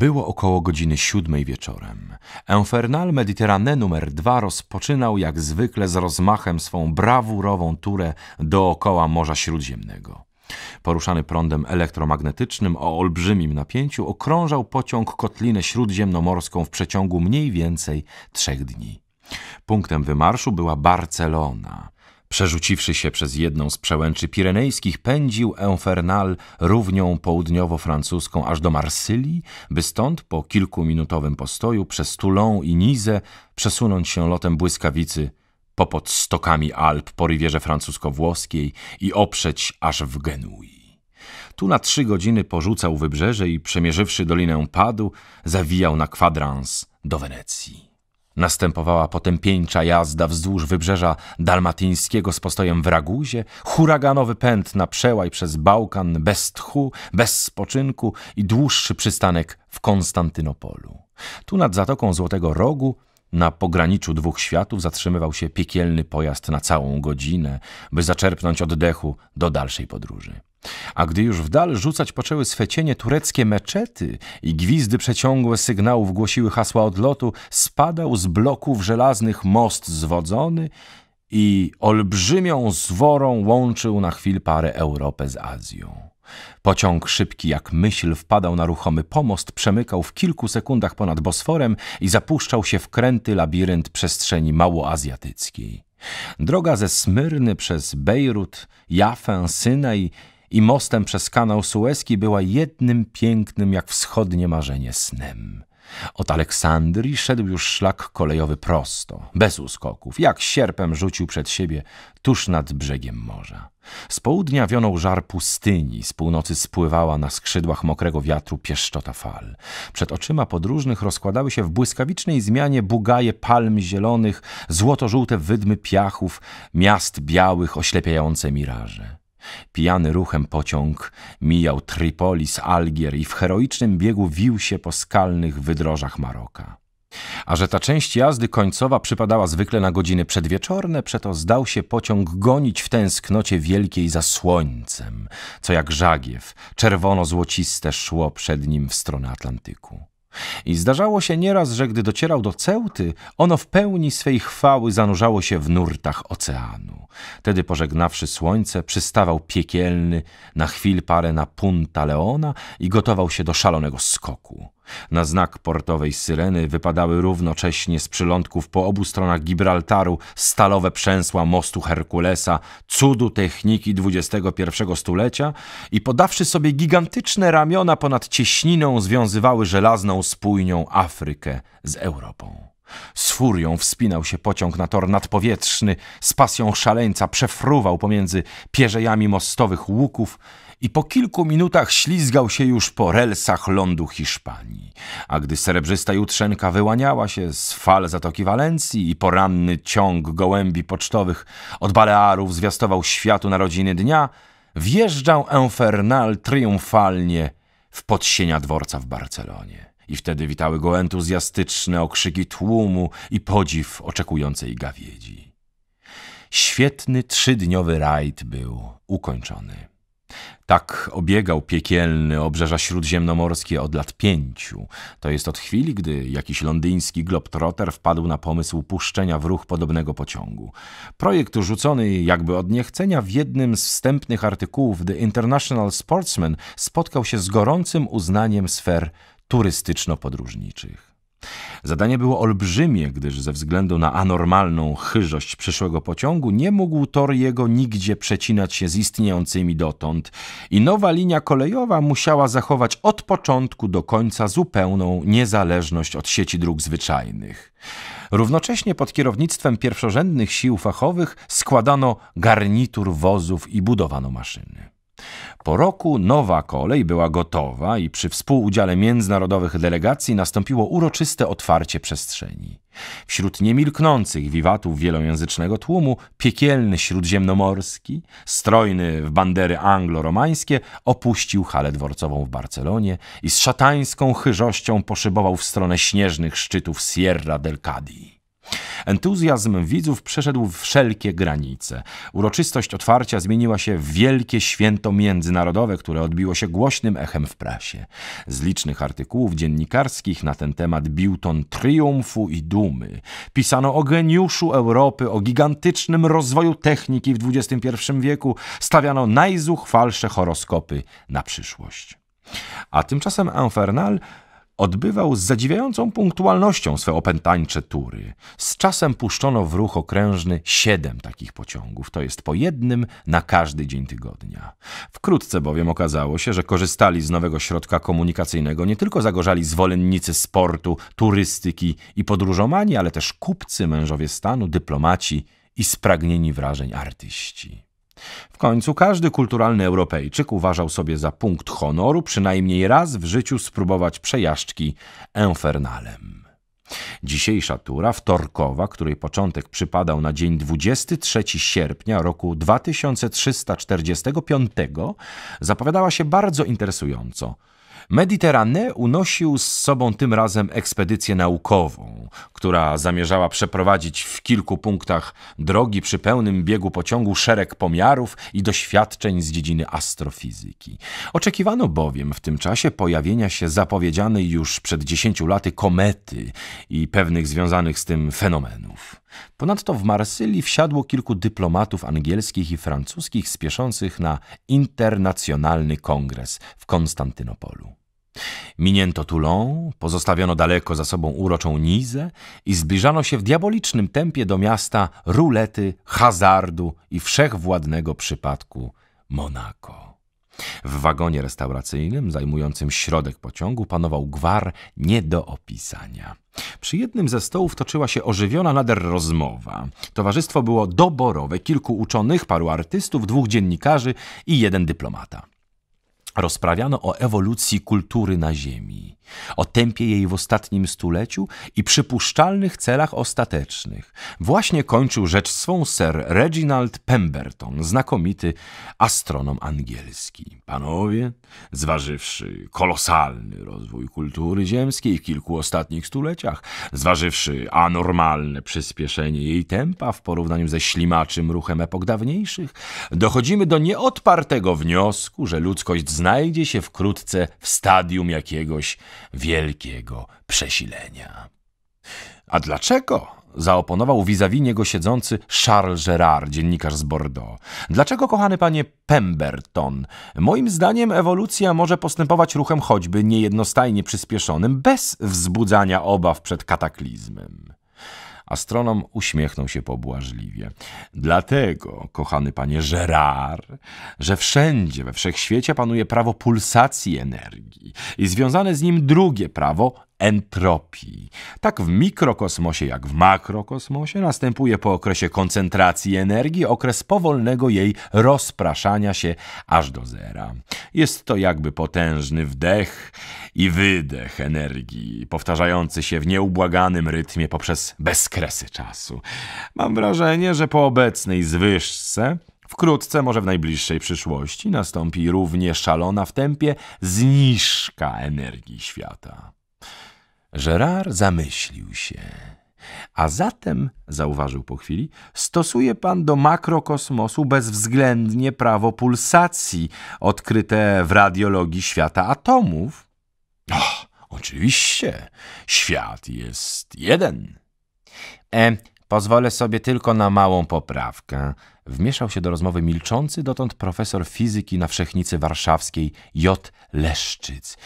Było około godziny siódmej wieczorem. Enfernal Mediterrane numer 2 rozpoczynał jak zwykle z rozmachem swą brawurową turę dookoła Morza Śródziemnego. Poruszany prądem elektromagnetycznym o olbrzymim napięciu okrążał pociąg kotlinę śródziemnomorską w przeciągu mniej więcej trzech dni. Punktem wymarszu była Barcelona – Przerzuciwszy się przez jedną z przełęczy pirenejskich, pędził Enfernal równią południowo-francuską aż do Marsylii, by stąd po kilkuminutowym postoju przez Toulon i Nizę przesunąć się lotem błyskawicy popod stokami Alp po rywierze francusko-włoskiej i oprzeć aż w Genui. Tu na trzy godziny porzucał wybrzeże i przemierzywszy Dolinę Padu, zawijał na kwadrans do Wenecji. Następowała potępieńcza jazda wzdłuż wybrzeża dalmatyńskiego z postojem w Raguzie, huraganowy pęd na przełaj przez Bałkan bez tchu, bez spoczynku i dłuższy przystanek w Konstantynopolu. Tu nad Zatoką Złotego Rogu na pograniczu dwóch światów zatrzymywał się piekielny pojazd na całą godzinę, by zaczerpnąć oddechu do dalszej podróży. A gdy już w dal rzucać poczęły swe cienie tureckie meczety i gwizdy przeciągłe sygnałów głosiły hasła odlotu, spadał z bloków żelaznych most zwodzony i olbrzymią zworą łączył na chwil parę Europę z Azją. Pociąg szybki jak myśl wpadał na ruchomy pomost, przemykał w kilku sekundach ponad Bosforem i zapuszczał się w kręty labirynt przestrzeni małoazjatyckiej. Droga ze Smyrny przez Bejrut, Jafę, Synaj i mostem przez kanał Suezki była jednym pięknym jak wschodnie marzenie snem. Od Aleksandrii szedł już szlak kolejowy prosto, bez uskoków, jak sierpem rzucił przed siebie tuż nad brzegiem morza. Z południa wionął żar pustyni, z północy spływała na skrzydłach mokrego wiatru pieszczota fal. Przed oczyma podróżnych rozkładały się w błyskawicznej zmianie bugaje palm zielonych, złoto-żółte wydmy piachów, miast białych oślepiające miraże. Pijany ruchem pociąg mijał Tripolis, Algier i w heroicznym biegu wił się po skalnych wydrożach Maroka. A że ta część jazdy końcowa przypadała zwykle na godziny przedwieczorne, przeto zdał się pociąg gonić w tęsknocie wielkiej za słońcem, co jak żagiew czerwono-złociste szło przed nim w stronę Atlantyku. I zdarzało się nieraz, że gdy docierał do Ceuty, ono w pełni swej chwały zanurzało się w nurtach oceanu. Tedy pożegnawszy słońce, przystawał piekielny na chwil parę na Punta Leona i gotował się do szalonego skoku. Na znak portowej syreny wypadały równocześnie z przylądków po obu stronach Gibraltaru stalowe przęsła mostu Herkulesa, cudu techniki XXI stulecia i podawszy sobie gigantyczne ramiona ponad cieśniną związywały żelazną spójnią Afrykę z Europą. Z furią wspinał się pociąg na tor nadpowietrzny, z pasją szaleńca przefruwał pomiędzy pierzejami mostowych łuków i po kilku minutach ślizgał się już po relsach lądu Hiszpanii. A gdy srebrzysta jutrzenka wyłaniała się z fal Zatoki Walencji i poranny ciąg gołębi pocztowych od Balearów zwiastował światu narodziny dnia, wjeżdżał Enfernal triumfalnie w podsienia dworca w Barcelonie. I wtedy witały go entuzjastyczne okrzyki tłumu i podziw oczekującej gawiedzi. Świetny trzydniowy rajd był ukończony. Tak obiegał piekielny obrzeża śródziemnomorskie od lat pięciu. To jest od chwili, gdy jakiś londyński globtroter wpadł na pomysł puszczenia w ruch podobnego pociągu. Projekt rzucony jakby od niechcenia w jednym z wstępnych artykułów The International Sportsman spotkał się z gorącym uznaniem sfer turystyczno-podróżniczych. Zadanie było olbrzymie, gdyż ze względu na anormalną chyżość przyszłego pociągu nie mógł tor jego nigdzie przecinać się z istniejącymi dotąd i nowa linia kolejowa musiała zachować od początku do końca zupełną niezależność od sieci dróg zwyczajnych. Równocześnie pod kierownictwem pierwszorzędnych sił fachowych składano garnitur wozów i budowano maszyny. Po roku nowa kolej była gotowa i przy współudziale międzynarodowych delegacji nastąpiło uroczyste otwarcie przestrzeni. Wśród niemilknących wiwatów wielojęzycznego tłumu piekielny śródziemnomorski, strojny w bandery anglo-romańskie, opuścił halę dworcową w Barcelonie i z szatańską chyżością poszybował w stronę śnieżnych szczytów Sierra del Cadi. Entuzjazm widzów przeszedł wszelkie granice. Uroczystość otwarcia zmieniła się w wielkie święto międzynarodowe, które odbiło się głośnym echem w prasie. Z licznych artykułów dziennikarskich na ten temat bił ton triumfu i dumy. Pisano o geniuszu Europy, o gigantycznym rozwoju techniki w XXI wieku, stawiano najzuchwalsze horoskopy na przyszłość. A tymczasem Infernal odbywał z zadziwiającą punktualnością swe opętańcze tury. Z czasem puszczono w ruch okrężny siedem takich pociągów, to jest po jednym na każdy dzień tygodnia. Wkrótce bowiem okazało się, że korzystali z nowego środka komunikacyjnego nie tylko zagorzali zwolennicy sportu, turystyki i podróżomani, ale też kupcy, mężowie stanu, dyplomaci i spragnieni wrażeń artyści. W końcu każdy kulturalny Europejczyk uważał sobie za punkt honoru przynajmniej raz w życiu spróbować przejażdżki infernalem. Dzisiejsza tura wtorkowa, której początek przypadał na dzień 23 sierpnia roku 2345, zapowiadała się bardzo interesująco – Mediterrane unosił z sobą tym razem ekspedycję naukową, która zamierzała przeprowadzić w kilku punktach drogi przy pełnym biegu pociągu szereg pomiarów i doświadczeń z dziedziny astrofizyki. Oczekiwano bowiem w tym czasie pojawienia się zapowiedzianej już przed dziesięciu laty komety i pewnych związanych z tym fenomenów. Ponadto w Marsylii wsiadło kilku dyplomatów angielskich i francuskich spieszących na internacjonalny kongres w Konstantynopolu. Minięto Toulon, pozostawiono daleko za sobą uroczą Nizę i zbliżano się w diabolicznym tempie do miasta rulety, hazardu i wszechwładnego przypadku Monako. W wagonie restauracyjnym, zajmującym środek pociągu, panował gwar nie do opisania. Przy jednym ze stołów toczyła się ożywiona nader rozmowa. Towarzystwo było doborowe, kilku uczonych, paru artystów, dwóch dziennikarzy i jeden dyplomata. Rozprawiano o ewolucji kultury na Ziemi o tempie jej w ostatnim stuleciu i przypuszczalnych celach ostatecznych. Właśnie kończył rzecz swą Sir Reginald Pemberton, znakomity astronom angielski. Panowie, zważywszy kolosalny rozwój kultury ziemskiej w kilku ostatnich stuleciach, zważywszy anormalne przyspieszenie jej tempa w porównaniu ze ślimaczym ruchem epok dawniejszych, dochodzimy do nieodpartego wniosku, że ludzkość znajdzie się wkrótce w stadium jakiegoś wielkiego przesilenia. A dlaczego? Zaoponował vis-a-vis niego siedzący Charles Gerard, dziennikarz z Bordeaux. Dlaczego, kochany panie Pemberton? Moim zdaniem ewolucja może postępować ruchem choćby niejednostajnie przyspieszonym, bez wzbudzania obaw przed kataklizmem. Astronom uśmiechnął się pobłażliwie. Dlatego, kochany panie Gerard, że wszędzie we wszechświecie panuje prawo pulsacji energii i związane z nim drugie prawo entropii. Tak w mikrokosmosie jak w makrokosmosie następuje po okresie koncentracji energii okres powolnego jej rozpraszania się aż do zera. Jest to jakby potężny wdech i wydech energii, powtarzający się w nieubłaganym rytmie poprzez bezkresy czasu. Mam wrażenie, że po obecnej zwyżce Wkrótce, może w najbliższej przyszłości, nastąpi również szalona w tempie zniżka energii świata. Gerard zamyślił się. A zatem, zauważył po chwili, stosuje pan do makrokosmosu bezwzględnie prawo pulsacji odkryte w radiologii świata atomów. Och, no, oczywiście, świat jest jeden. E, Pozwolę sobie tylko na małą poprawkę. Wmieszał się do rozmowy milczący dotąd profesor fizyki na Wszechnicy Warszawskiej J. Leszczyc.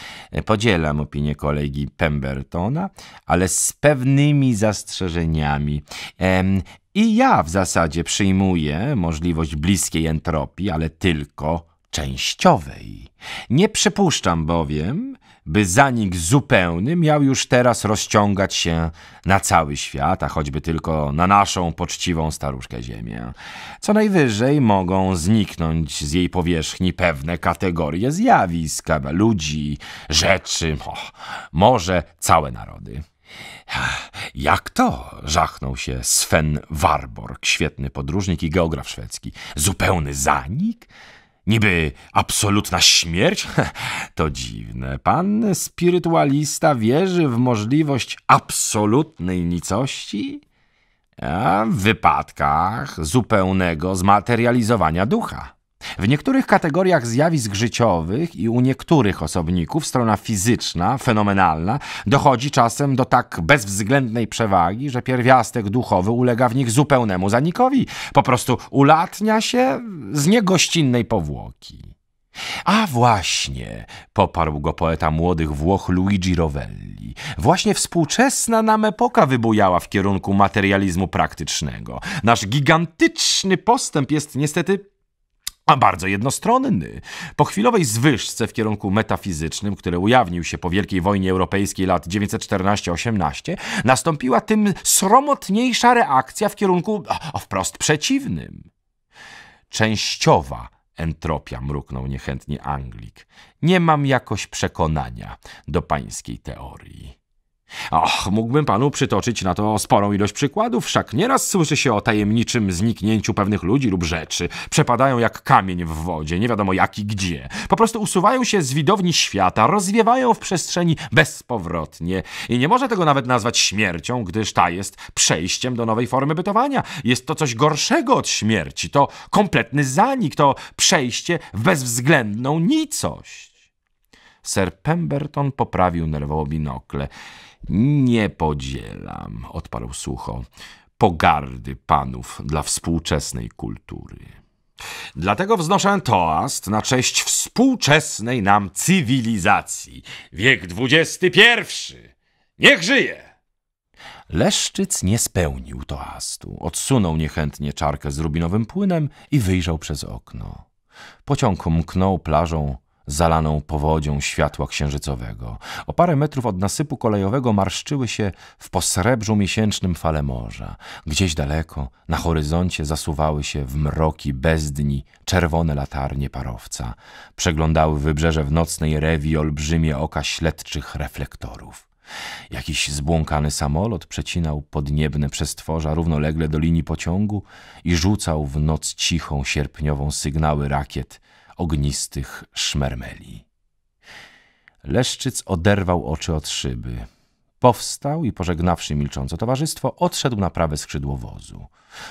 Podzielam opinię kolegi Pembertona, ale z pewnymi zastrzeżeniami. Ehm, I ja w zasadzie przyjmuję możliwość bliskiej entropii, ale tylko częściowej. Nie przypuszczam bowiem, by zanik zupełny miał już teraz rozciągać się na cały świat, a choćby tylko na naszą poczciwą staruszkę Ziemię. Co najwyżej mogą zniknąć z jej powierzchni pewne kategorie zjawisk, ludzi, rzeczy, może całe narody. Jak to? Żachnął się Sven Warborg, świetny podróżnik i geograf szwedzki. Zupełny zanik? Niby absolutna śmierć? To dziwne. Pan spirytualista wierzy w możliwość absolutnej nicości? A w wypadkach zupełnego zmaterializowania ducha. W niektórych kategoriach zjawisk życiowych i u niektórych osobników strona fizyczna, fenomenalna, dochodzi czasem do tak bezwzględnej przewagi, że pierwiastek duchowy ulega w nich zupełnemu zanikowi, po prostu ulatnia się z niegościnnej powłoki. A właśnie, poparł go poeta młodych Włoch Luigi Rovelli, właśnie współczesna nam epoka wybujała w kierunku materializmu praktycznego. Nasz gigantyczny postęp jest niestety a bardzo jednostronny. Po chwilowej zwyżce w kierunku metafizycznym, który ujawnił się po Wielkiej Wojnie Europejskiej lat 1914-18, nastąpiła tym sromotniejsza reakcja w kierunku o, wprost przeciwnym. Częściowa entropia, mruknął niechętnie Anglik. Nie mam jakoś przekonania do pańskiej teorii. Och, mógłbym panu przytoczyć na to sporą ilość przykładów, wszak nieraz słyszy się o tajemniczym zniknięciu pewnych ludzi lub rzeczy. Przepadają jak kamień w wodzie, nie wiadomo jak i gdzie. Po prostu usuwają się z widowni świata, rozwiewają w przestrzeni bezpowrotnie. I nie może tego nawet nazwać śmiercią, gdyż ta jest przejściem do nowej formy bytowania. Jest to coś gorszego od śmierci, to kompletny zanik, to przejście w bezwzględną nicość. Sir Pemberton poprawił nerwowo binokle. Nie podzielam, odparł sucho, pogardy panów dla współczesnej kultury. Dlatego wznoszę toast na cześć współczesnej nam cywilizacji. Wiek XXI. Niech żyje! Leszczyc nie spełnił toastu. Odsunął niechętnie czarkę z rubinowym płynem i wyjrzał przez okno. Pociąg mknął plażą zalaną powodzią światła księżycowego. O parę metrów od nasypu kolejowego marszczyły się w posrebrzu miesięcznym fale morza. Gdzieś daleko, na horyzoncie zasuwały się w mroki bezdni czerwone latarnie parowca. Przeglądały wybrzeże w nocnej rewii olbrzymie oka śledczych reflektorów. Jakiś zbłąkany samolot przecinał podniebne przestworza równolegle do linii pociągu i rzucał w noc cichą sierpniową sygnały rakiet – ognistych szmermeli. Leszczyc oderwał oczy od szyby. Powstał i pożegnawszy milcząco towarzystwo, odszedł na prawe skrzydło wozu.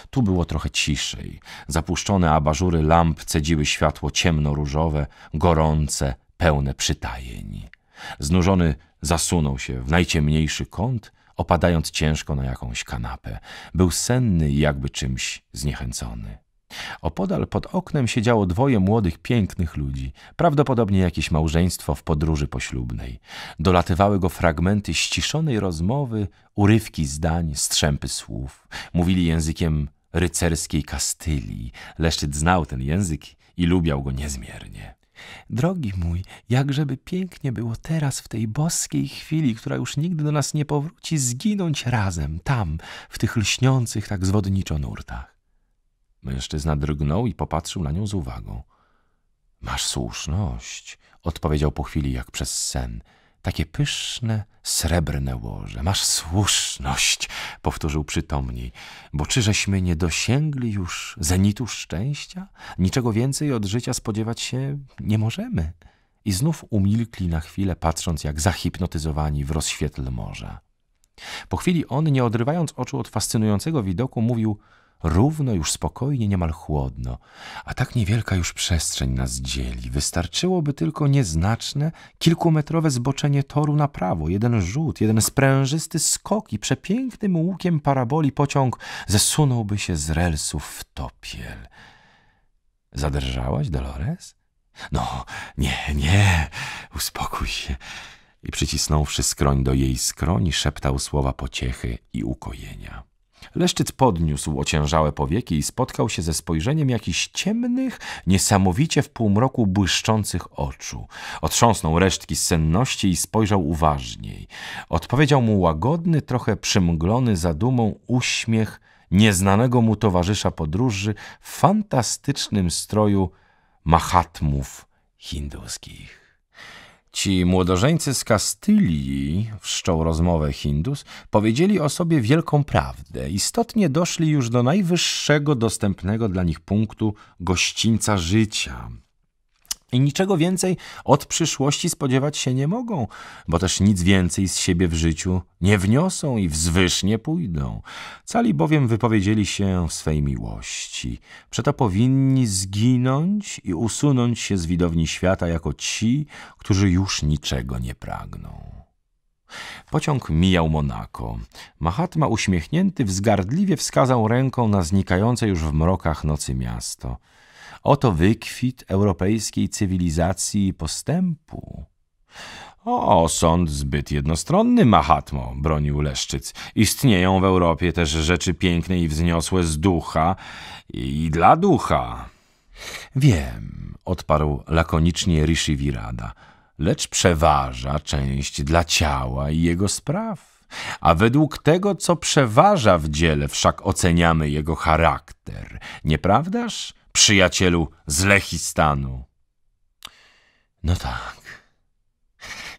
Tu było trochę ciszej. Zapuszczone abażury lamp cedziły światło ciemno-różowe, gorące, pełne przytajeń. Znużony zasunął się w najciemniejszy kąt, opadając ciężko na jakąś kanapę. Był senny i jakby czymś zniechęcony. Opodal pod oknem siedziało dwoje młodych, pięknych ludzi, prawdopodobnie jakieś małżeństwo w podróży poślubnej. Dolatywały go fragmenty ściszonej rozmowy, urywki zdań, strzępy słów. Mówili językiem rycerskiej Kastylii. Leszczyt znał ten język i lubiał go niezmiernie. Drogi mój, jakżeby pięknie było teraz w tej boskiej chwili, która już nigdy do nas nie powróci, zginąć razem tam, w tych lśniących tak zwodniczo nurtach. Mężczyzna drgnął i popatrzył na nią z uwagą. Masz słuszność, odpowiedział po chwili jak przez sen. Takie pyszne, srebrne łoże. Masz słuszność, powtórzył przytomniej, bo czyżeśmy nie dosięgli już zenitu szczęścia? Niczego więcej od życia spodziewać się nie możemy. I znów umilkli na chwilę, patrząc jak zahipnotyzowani w rozświetl morza. Po chwili on, nie odrywając oczu od fascynującego widoku, mówił – równo, już spokojnie, niemal chłodno, a tak niewielka już przestrzeń nas dzieli. Wystarczyłoby tylko nieznaczne, kilkumetrowe zboczenie toru na prawo, jeden rzut, jeden sprężysty skok i przepięknym łukiem paraboli pociąg zesunąłby się z relsów w topiel. Zadrżałaś, Dolores? No, nie, nie, uspokój się. I przycisnąwszy skroń do jej skroni, szeptał słowa pociechy i ukojenia. Leszczyc podniósł ociężałe powieki i spotkał się ze spojrzeniem jakichś ciemnych, niesamowicie w półmroku błyszczących oczu. Otrząsnął resztki senności i spojrzał uważniej. Odpowiedział mu łagodny, trochę przymglony zadumą uśmiech nieznanego mu towarzysza podróży w fantastycznym stroju mahatmów hinduskich. Ci młodożeńcy z Kastylii, wszczął rozmowę Hindus, powiedzieli o sobie wielką prawdę. Istotnie doszli już do najwyższego dostępnego dla nich punktu gościńca życia – i niczego więcej od przyszłości spodziewać się nie mogą, bo też nic więcej z siebie w życiu nie wniosą i wzwyż nie pójdą. Cali bowiem wypowiedzieli się w swej miłości. Przeto powinni zginąć i usunąć się z widowni świata jako ci, którzy już niczego nie pragną. Pociąg mijał Monako. Mahatma uśmiechnięty wzgardliwie wskazał ręką na znikające już w mrokach nocy miasto – Oto wykwit europejskiej cywilizacji i postępu. O, sąd zbyt jednostronny, Mahatmo, bronił Leszczyc. Istnieją w Europie też rzeczy piękne i wzniosłe z ducha i dla ducha. Wiem, odparł lakonicznie Rishivirada, lecz przeważa część dla ciała i jego spraw. A według tego, co przeważa w dziele, wszak oceniamy jego charakter, nieprawdaż? przyjacielu z Lechistanu. No tak.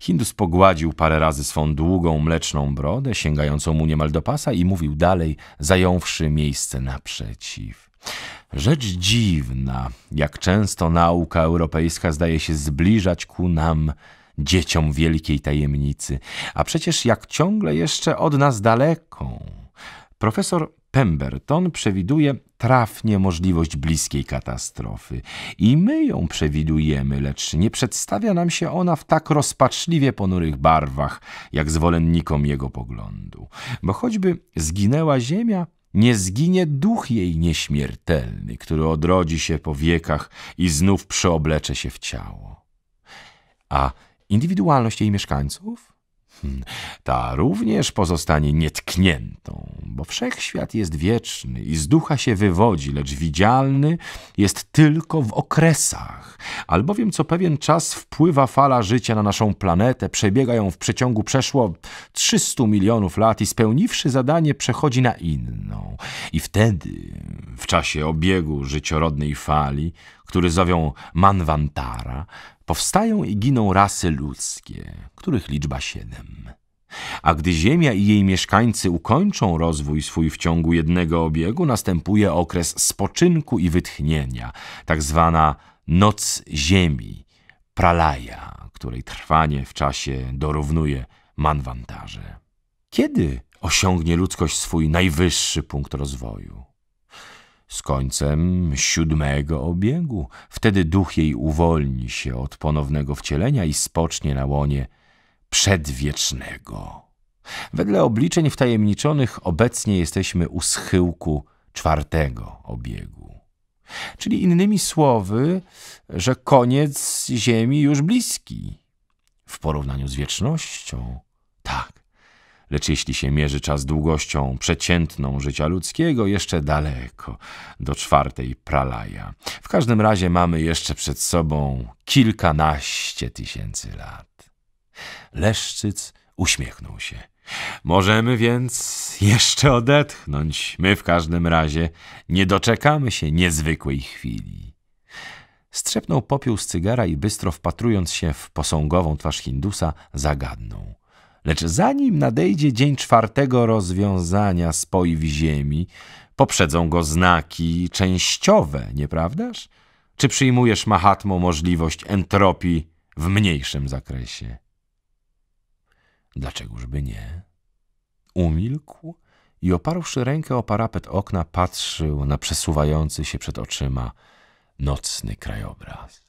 Hindus pogładził parę razy swą długą, mleczną brodę, sięgającą mu niemal do pasa i mówił dalej, zająwszy miejsce naprzeciw. Rzecz dziwna, jak często nauka europejska zdaje się zbliżać ku nam dzieciom wielkiej tajemnicy, a przecież jak ciągle jeszcze od nas daleką. Profesor Pemberton przewiduje trafnie możliwość bliskiej katastrofy. I my ją przewidujemy, lecz nie przedstawia nam się ona w tak rozpaczliwie ponurych barwach, jak zwolennikom jego poglądu. Bo choćby zginęła ziemia, nie zginie duch jej nieśmiertelny, który odrodzi się po wiekach i znów przeoblecze się w ciało. A indywidualność jej mieszkańców? ta również pozostanie nietkniętą, bo wszechświat jest wieczny i z ducha się wywodzi, lecz widzialny jest tylko w okresach, albowiem co pewien czas wpływa fala życia na naszą planetę, przebiega ją w przeciągu przeszło 300 milionów lat i spełniwszy zadanie przechodzi na inną. I wtedy, w czasie obiegu życiorodnej fali, który zowią Manvantara powstają i giną rasy ludzkie, których liczba siedem. A gdy Ziemia i jej mieszkańcy ukończą rozwój swój w ciągu jednego obiegu, następuje okres spoczynku i wytchnienia, tak zwana noc Ziemi, pralaja, której trwanie w czasie dorównuje manwantarze. Kiedy osiągnie ludzkość swój najwyższy punkt rozwoju? z końcem siódmego obiegu. Wtedy duch jej uwolni się od ponownego wcielenia i spocznie na łonie przedwiecznego. Wedle obliczeń wtajemniczonych obecnie jesteśmy u schyłku czwartego obiegu. Czyli innymi słowy, że koniec Ziemi już bliski w porównaniu z wiecznością. Tak, Lecz jeśli się mierzy czas długością przeciętną życia ludzkiego, jeszcze daleko, do czwartej pralaja. W każdym razie mamy jeszcze przed sobą kilkanaście tysięcy lat. Leszczyc uśmiechnął się. Możemy więc jeszcze odetchnąć. My w każdym razie nie doczekamy się niezwykłej chwili. Strzepnął popiół z cygara i bystro wpatrując się w posągową twarz Hindusa, zagadnął. Lecz zanim nadejdzie dzień czwartego rozwiązania spoiw ziemi, poprzedzą go znaki częściowe, nieprawdaż? Czy przyjmujesz, Mahatmo, możliwość entropii w mniejszym zakresie? Dlaczegożby nie? Umilkł i oparłszy rękę o parapet okna, patrzył na przesuwający się przed oczyma nocny krajobraz.